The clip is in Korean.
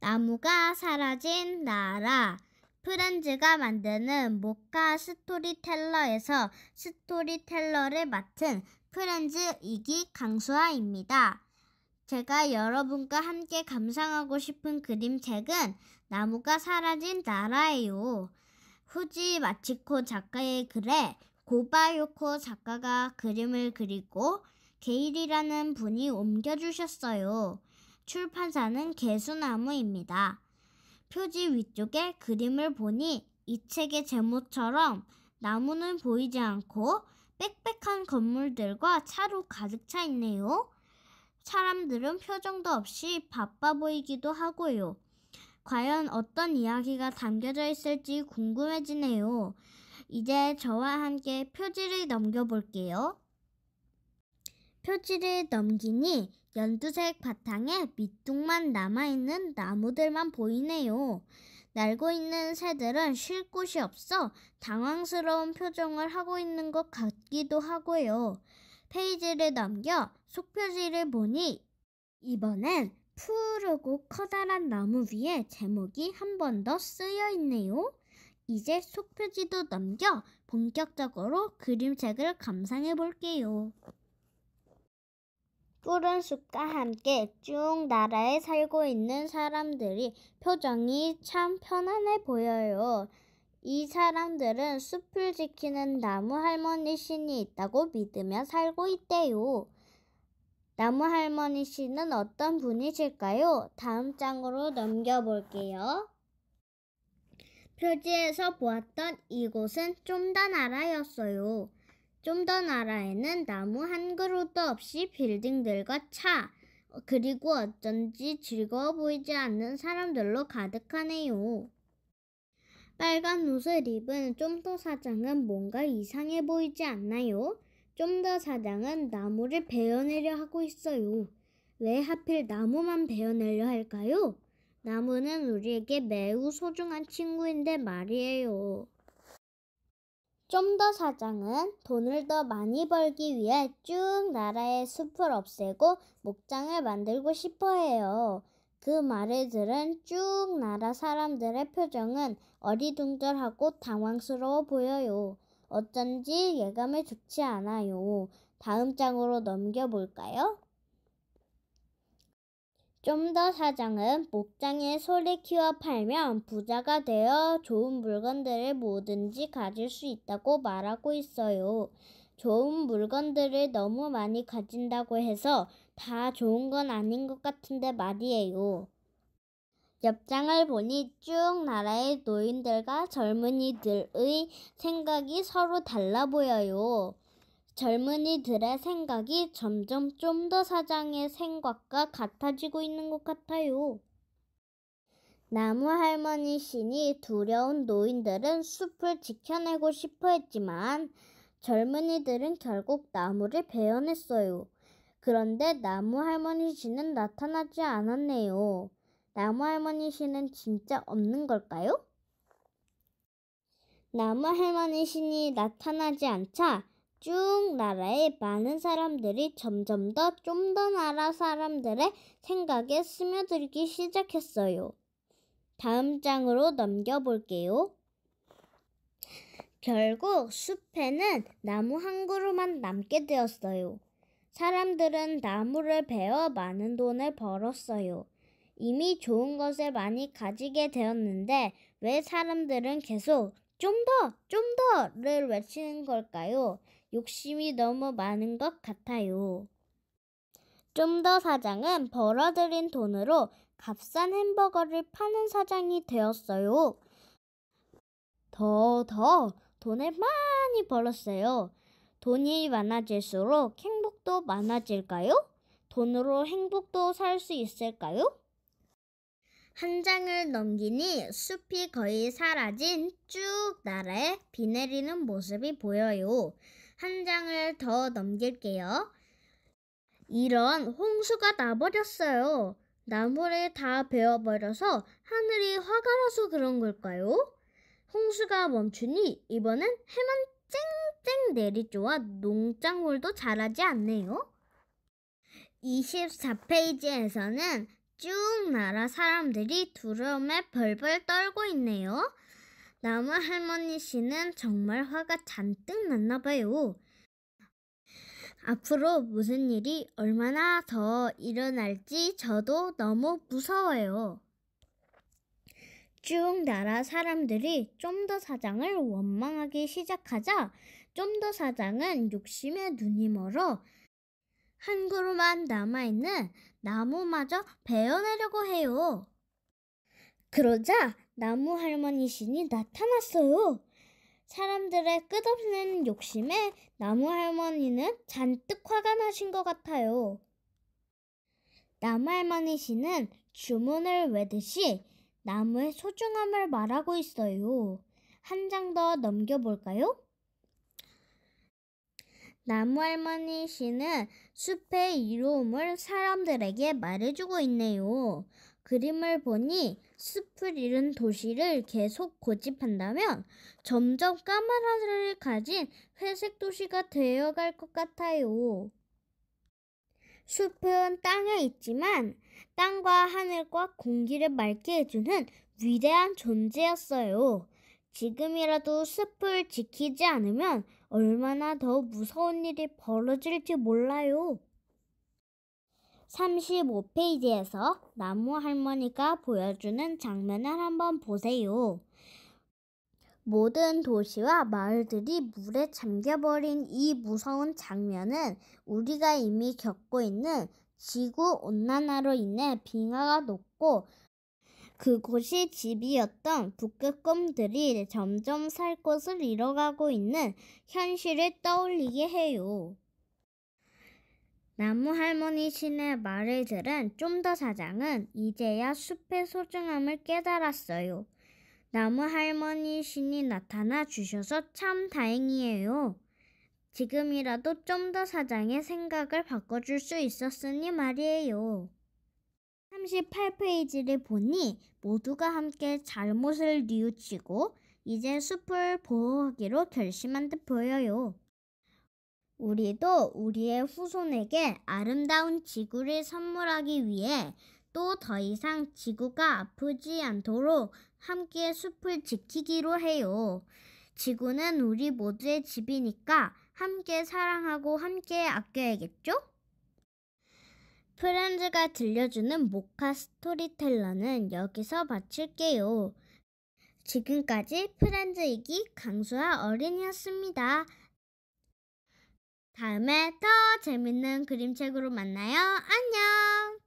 나무가 사라진 나라. 프렌즈가 만드는 모카 스토리텔러에서 스토리텔러를 맡은 프렌즈 이기 강수아입니다. 제가 여러분과 함께 감상하고 싶은 그림책은 나무가 사라진 나라예요. 후지 마치코 작가의 글에 고바요코 작가가 그림을 그리고 게일이라는 분이 옮겨주셨어요. 출판사는 개수나무입니다. 표지 위쪽에 그림을 보니 이 책의 제목처럼 나무는 보이지 않고 빽빽한 건물들과 차로 가득 차 있네요. 사람들은 표정도 없이 바빠 보이기도 하고요. 과연 어떤 이야기가 담겨져 있을지 궁금해지네요. 이제 저와 함께 표지를 넘겨볼게요. 표지를 넘기니 연두색 바탕에 밑둥만 남아있는 나무들만 보이네요. 날고 있는 새들은 쉴 곳이 없어 당황스러운 표정을 하고 있는 것 같기도 하고요. 페이지를 넘겨 속표지를 보니 이번엔 푸르고 커다란 나무 위에 제목이 한 번 더 쓰여 있네요. 이제 속표지도 넘겨 본격적으로 그림책을 감상해 볼게요. 푸른 숲과 함께 쭉 나라에 살고 있는 사람들이 표정이 참 편안해 보여요. 이 사람들은 숲을 지키는 나무 할머니 신이 있다고 믿으며 살고 있대요. 나무 할머니 신은 어떤 분이실까요? 다음 장으로 넘겨볼게요. 표지에서 보았던 이곳은 좀 더 나라였어요. 좀더 나라에는 나무 한 그루도 없이 빌딩들과 차, 어, 그리고 어쩐지 즐거워 보이지 않는 사람들로 가득하네요. 빨간 옷을 입은 좀 더 사장은 뭔가 이상해 보이지 않나요? 좀 더 사장은 나무를 베어내려 하고 있어요. 왜 하필 나무만 베어내려 할까요? 나무는 우리에게 매우 소중한 친구인데 말이에요. 좀더 사장은 돈을 더 많이 벌기 위해 쭉 나라의 숲을 없애고 목장을 만들고 싶어 해요. 그 말을 들은 쭉 나라 사람들의 표정은 어리둥절하고 당황스러워 보여요. 어쩐지 예감이 좋지 않아요. 다음 장으로 넘겨볼까요? 좀더 사장은 목장에 소를 키워 팔면 부자가 되어 좋은 물건들을 뭐든지 가질 수 있다고 말하고 있어요. 좋은 물건들을 너무 많이 가진다고 해서 다 좋은 건 아닌 것 같은데 말이에요. 옆장을 보니 쭉 나라의 노인들과 젊은이들의 생각이 서로 달라 보여요. 젊은이들의 생각이 점점 좀 더 사장의 생각과 같아지고 있는 것 같아요. 나무 할머니 신이 두려운 노인들은 숲을 지켜내고 싶어 했지만 젊은이들은 결국 나무를 베어냈어요. 그런데 나무 할머니 신은 나타나지 않았네요. 나무 할머니 신은 진짜 없는 걸까요? 나무 할머니 신이 나타나지 않자 쭉 나라의 많은 사람들이 점점 더 좀 더 나라 사람들의 생각에 스며들기 시작했어요. 다음 장으로 넘겨볼게요. 결국 숲에는 나무 한 그루만 남게 되었어요. 사람들은 나무를 베어 많은 돈을 벌었어요. 이미 좋은 것을 많이 가지게 되었는데 왜 사람들은 계속 좀 더, 좀 더를 외치는 걸까요? 욕심이 너무 많은 것 같아요. 좀 더 사장은 벌어들인 돈으로 값싼 햄버거를 파는 사장이 되었어요. 더, 더 돈을 많이 벌었어요. 돈이 많아질수록 행복도 많아질까요? 돈으로 행복도 살 수 있을까요? 한 장을 넘기니 숲이 거의 사라진 쭉날라에비 내리는 모습이 보여요. 한 장을 더 넘길게요. 이런 홍수가 나버렸어요. 나무를 다 베어버려서 하늘이 화가 나서 그런 걸까요? 홍수가 멈추니 이번엔 해만 쨍쨍 내리쬐아 농작물도 자라지 않네요. 24페이지에서는 쭉 나라 사람들이 두려움에 벌벌 떨고 있네요. 나무 할머니 씨는 정말 화가 잔뜩 났나 봐요. 앞으로 무슨 일이 얼마나 더 일어날지 저도 너무 무서워요. 쭉 나라 사람들이 좀 더 사장을 원망하기 시작하자 좀 더 사장은 욕심에 눈이 멀어 한 그루만 남아있는 나무마저 베어내려고 해요. 그러자 나무 할머니신이 나타났어요. 사람들의 끝없는 욕심에 나무 할머니는 잔뜩 화가 나신 것 같아요. 나무 할머니신은 주문을 외듯이 나무의 소중함을 말하고 있어요. 한 장 더 넘겨볼까요? 나무 할머니 신은 숲의 이로움을 사람들에게 말해주고 있네요. 그림을 보니 숲을 잃은 도시를 계속 고집한다면 점점 까만 하늘을 가진 회색 도시가 되어갈 것 같아요. 숲은 땅에 있지만 땅과 하늘과 공기를 맑게 해주는 위대한 존재였어요. 지금이라도 숲을 지키지 않으면 얼마나 더 무서운 일이 벌어질지 몰라요. 35페이지에서 나무 할머니가 보여주는 장면을 한번 보세요. 모든 도시와 마을들이 물에 잠겨버린 이 무서운 장면은 우리가 이미 겪고 있는 지구 온난화로 인해 빙하가 녹고 그곳이 집이었던 북극곰들이 점점 살 곳을 잃어가고 있는 현실을 떠올리게 해요. 나무 할머니 신의 말을 들은 좀 더 사장은 이제야 숲의 소중함을 깨달았어요. 나무 할머니 신이 나타나 주셔서 참 다행이에요. 지금이라도 좀 더 사장의 생각을 바꿔줄 수 있었으니 말이에요. 38페이지를 보니 모두가 함께 잘못을 뉘우치고 이제 숲을 보호하기로 결심한 듯 보여요. 우리도 우리의 후손에게 아름다운 지구를 선물하기 위해 또 더 이상 지구가 아프지 않도록 함께 숲을 지키기로 해요. 지구는 우리 모두의 집이니까 함께 사랑하고 함께 아껴야겠죠? 프렌즈가 들려주는 모카 스토리텔러는 여기서 마칠게요. 지금까지 프렌즈 이기 강수아 어린이였습니다. 다음에 더 재밌는 그림책으로 만나요. 안녕!